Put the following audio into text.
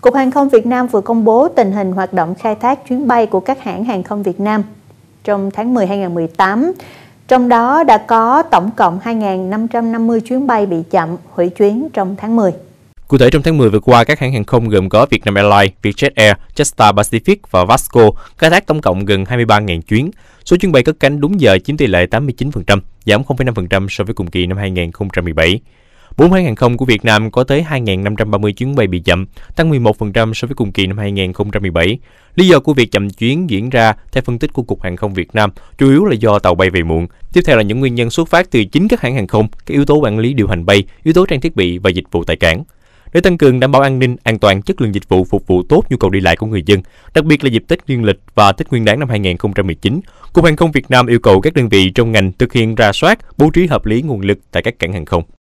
Cục Hàng không Việt Nam vừa công bố tình hình hoạt động khai thác chuyến bay của các hãng hàng không Việt Nam trong tháng 10 2018. Trong đó đã có tổng cộng 2.550 chuyến bay bị chậm, hủy chuyến trong tháng 10. Cụ thể trong tháng 10 vừa qua, các hãng hàng không gồm có Vietnam Airlines, Vietjet Air, Jetstar Pacific và Vasco khai thác tổng cộng gần 23.000 chuyến. Số chuyến bay cất cánh đúng giờ chiếm tỷ lệ 89%, giảm 0,5% so với cùng kỳ năm 2017. Bốn hãng hàng không của Việt Nam có tới 2.530 chuyến bay bị chậm, tăng 11% so với cùng kỳ năm 2017. Lý do của việc chậm chuyến diễn ra, theo phân tích của Cục Hàng không Việt Nam, chủ yếu là do tàu bay về muộn. Tiếp theo là những nguyên nhân xuất phát từ chính các hãng hàng không, các yếu tố quản lý điều hành bay, yếu tố trang thiết bị và dịch vụ tại cảng để tăng cường đảm bảo an ninh, an toàn, chất lượng dịch vụ phục vụ tốt nhu cầu đi lại của người dân, đặc biệt là dịp Tết Nguyên lịch và Tết Nguyên đán năm 2019. Cục Hàng không Việt Nam yêu cầu các đơn vị trong ngành thực hiện ra soát, bố trí hợp lý nguồn lực tại các cảng hàng không.